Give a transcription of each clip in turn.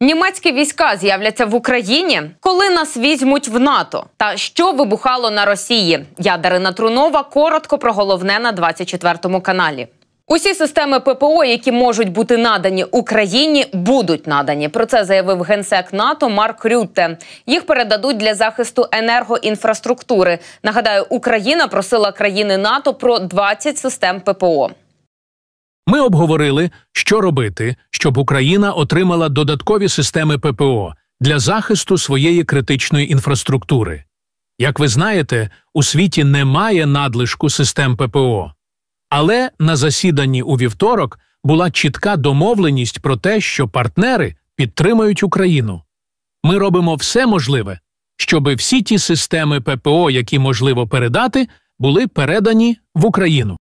Німецькі війська з'являться в Україні, коли нас візьмуть в НАТО. Та що вибухало на Росії? Ядерина Трунова коротко про головне на 24 каналі. Усі системи ППО, які можуть бути надані Україні, будуть надані. Про це заявив генсек НАТО Марк Рютте. Їх передадуть для захисту енергоінфраструктури. Нагадаю, Україна просила країни НАТО про 20 систем ППО. Ми обговорили, що робити, щоб Україна отримала додаткові системи ППО для захисту своєї критичної інфраструктури. Як ви знаєте, у світі немає надлишку систем ППО. Але на засіданні у вівторок була чітка домовленість про те, що партнери підтримують Україну. Ми робимо все можливе, щоб всі ті системи ППО, які можливо передати, були передані в Україну.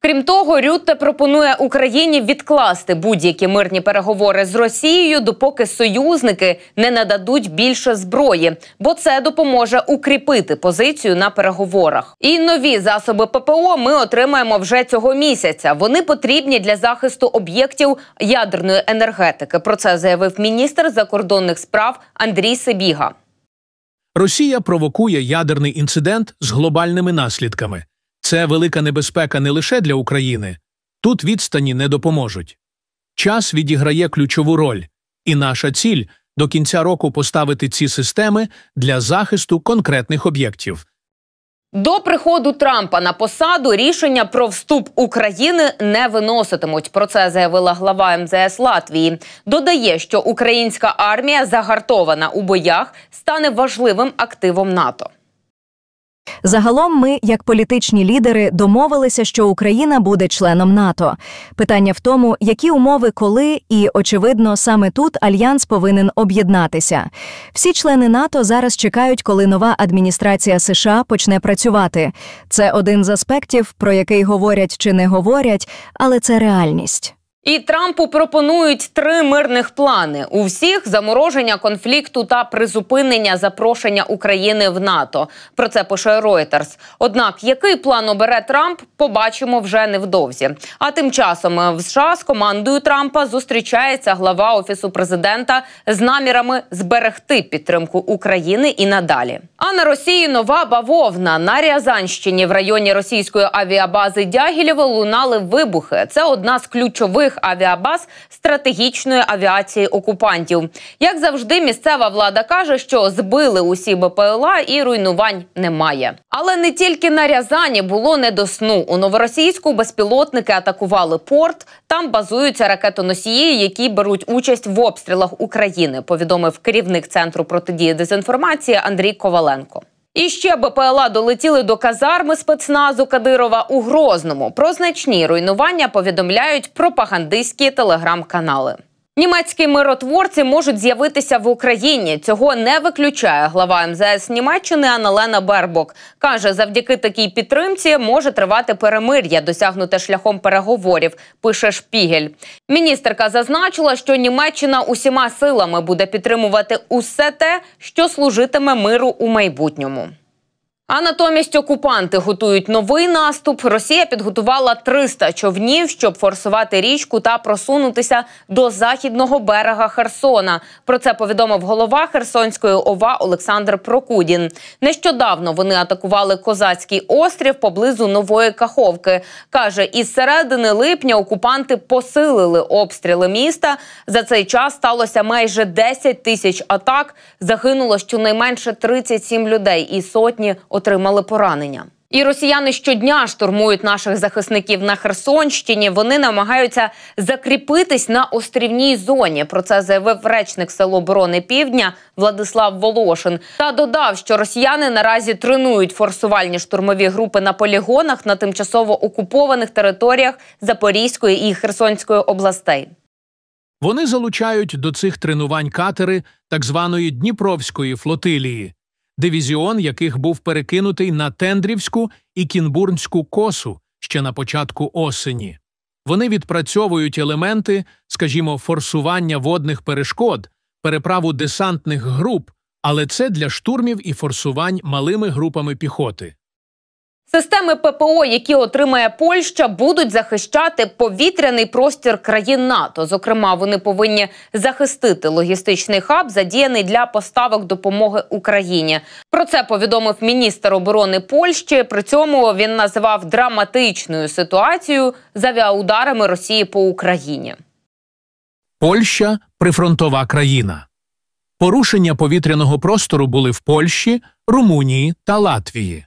Крім того, Рютте пропонує Україні відкласти будь-які мирні переговори з Росією, допоки союзники не нададуть більше зброї, бо це допоможе укріпити позицію на переговорах. І нові засоби ППО ми отримаємо вже цього місяця. Вони потрібні для захисту об'єктів ядерної енергетики. Про це заявив міністр закордонних справ Андрій Сибіга. Росія провокує ядерний інцидент з глобальними наслідками. Це велика небезпека не лише для України, тут відстані не допоможуть. Час відіграє ключову роль, і наша ціль до кінця року поставити ці системи для захисту конкретних об'єктів. До приходу Трампа на посаду рішення про вступ України не виноситимуть. Про це заявила глава МЗС Латвії. Додає, що українська армія загартована у боях стане важливим активом НАТО. Загалом, ми, як політичні лідери, домовилися, що Україна буде членом НАТО. Питання в тому, які умови, коли і, очевидно, саме тут альянс повинен об'єднатися. Всі члени НАТО зараз чекають, коли нова адміністрація США почне працювати. Це один з аспектів, про який говорять чи не говорять, але це реальність. І Трампу пропонують три мирних плани: у всіх замороження конфлікту та призупинення запрошення України в НАТО. Про це пише Reuters. Однак, який план обере Трамп, побачимо вже невдовзі. А тим часом в США з командою Трампа зустрічається глава офісу президента з намірами зберегти підтримку України і надалі. А на Росії нова бавовна на Рязанщині в районі російської авіабази Дягілєво лунали вибухи. Це одна з ключових російських авіабаз стратегічної авіації окупантів. Як завжди, місцева влада каже, що збили усі БПЛА і руйнувань немає. Але не тільки на Рязані було не до сну. У новоросійську безпілотники атакували порт. Там базуються ракетоносії, які беруть участь в обстрілах України. Повідомив керівник центру протидії дезінформації Андрій Коваленко. І ще БПЛА долетіли до казарми спецназу Кадирова у Грозному. Про значні руйнування повідомляють пропагандистські телеграм-канали. Німецькі миротворці можуть з'явитися в Україні. Цього не виключає глава МЗС Німеччини Аналена Бербок. каже, завдяки такій підтримці може тривати перемир'я, досягнуте шляхом переговорів. Пише Шпігель. Міністерка зазначила, що Німеччина усіма силами буде підтримувати усе те, що служитиме миру у майбутньому. А натомість окупанти готують новий наступ. Росія підготувала 300 човнів, щоб форсувати річку та просунутися до західного берега Херсона. Про це повідомив голова Херсонської ОВА Олександр Прокудін. Нещодавно вони атакували козацький острів поблизу Нової Каховки. каже із середини липня окупанти посилили обстріли міста. За цей час сталося майже 10 тисяч атак. Загинуло щонайменше 37 людей і сотні отримали поранення. І росіяни щодня штурмують наших захисників на Херсонщині. Вони намагаються закріпитись на острівній зоні. Про це заявив речник село оборони Півдня Владислав Волошин. Та додав, що росіяни наразі тренують форсувальні штурмові групи на полігонах на тимчасово окупованих територіях Запорізької і Херсонської областей. Вони залучають до цих тренувань катери так званої Дніпровської флотилії дивізіон яких був перекинутий на Тендрівську і Кінбурнську косу ще на початку осені. Вони відпрацьовують елементи, скажімо, форсування водних перешкод, переправу десантних груп, але це для штурмів і форсувань малими групами піхоти. Системи ППО, які отримає Польща, будуть захищати повітряний простір країн НАТО. Зокрема, вони повинні захистити логістичний хаб, задіяний для поставок допомоги Україні. Про це повідомив міністр оборони Польщі. При цьому він називав драматичною ситуацію з авіаударами Росії по Україні. Польща прифронтова країна. Порушення повітряного простору були в Польщі, Румунії та Латвії.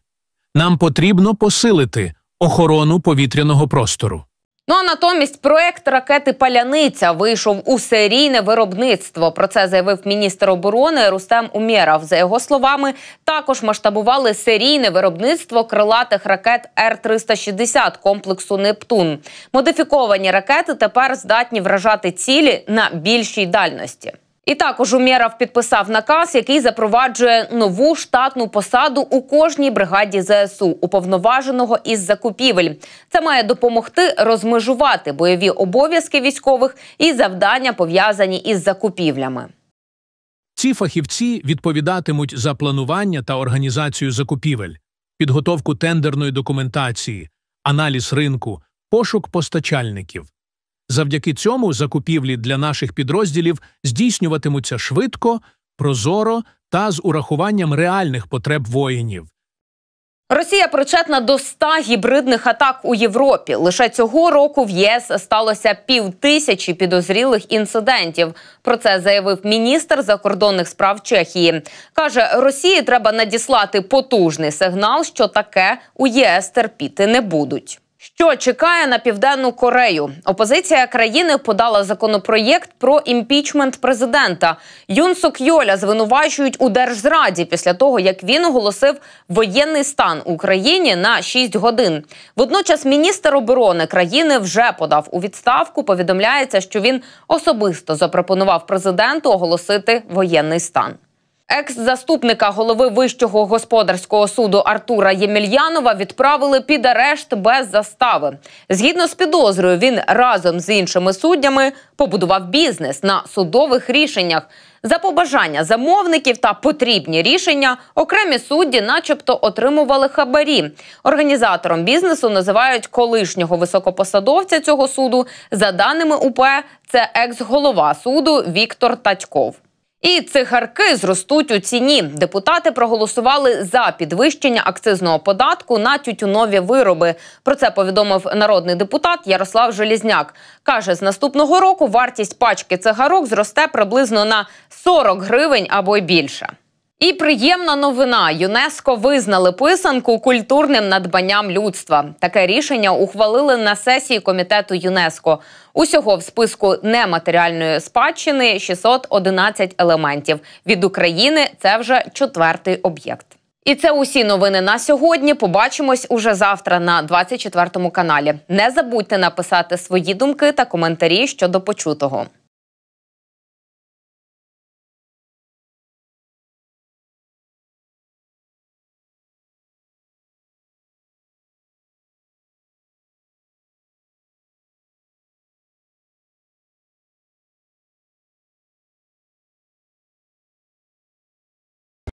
Нам потрібно посилити охорону повітряного простору. Ну а натомість проект ракети Паляниця вийшов у серійне виробництво. Про це заявив міністр оборони Рустем Умєров. За його словами, також масштабували серійне виробництво крилатих ракет Р 360 комплексу Нептун. Модифіковані ракети тепер здатні вражати цілі на більшій дальності. І також Умєров підписав наказ, який запроваджує нову штатну посаду у кожній бригаді ЗСУ, уповноваженого із закупівель. Це має допомогти розмежувати бойові обов'язки військових і завдання пов'язані із закупівлями. Ці фахівці відповідатимуть за планування та організацію закупівель, підготовку тендерної документації, аналіз ринку, пошук постачальників. Завдяки цьому закупівлі для наших підрозділів здійснюватимуться швидко, прозоро та з урахуванням реальних потреб воїнів. Росія причетна до ста гібридних атак у Європі. Лише цього року в ЄС сталося півтисячі підозрілих інцидентів. Про це заявив міністр закордонних справ Чехії. каже Росії треба надіслати потужний сигнал, що таке у ЄС терпіти не будуть. Що чекає на південну Корею? Опозиція країни подала законопроєкт про імпічмент президента. Юн Сок Йоля звинувачують у держзраді після того, як він оголосив воєнний стан Україні на 6 годин. Водночас, міністр оборони країни вже подав у відставку. Повідомляється, що він особисто запропонував президенту оголосити воєнний стан. Екс-заступника голови вищого господарського суду Артура Ємельянова відправили під арешт без застави. Згідно з підозрою, він разом з іншими суддями побудував бізнес на судових рішеннях. За побажання замовників та потрібні рішення окремі судді, начебто, отримували хабарі. Організатором бізнесу називають колишнього високопосадовця цього суду. За даними УП, це екс-голова суду Віктор Татьков. І цигарки зростуть у ціні. Депутати проголосували за підвищення акцизного податку на тютюнові вироби. Про це повідомив народний депутат Ярослав Желізняк. Каже, з наступного року вартість пачки цигарок зросте приблизно на 40 гривень або й більше. І приємна новина ЮНЕСКО визнали писанку культурним надбанням людства. Таке рішення ухвалили на сесії комітету ЮНЕСКО. Усього в списку нематеріальної спадщини 611 елементів. Від України це вже четвертий об'єкт. І це усі новини на сьогодні. Побачимось уже завтра на 24 каналі. Не забудьте написати свої думки та коментарі щодо почутого.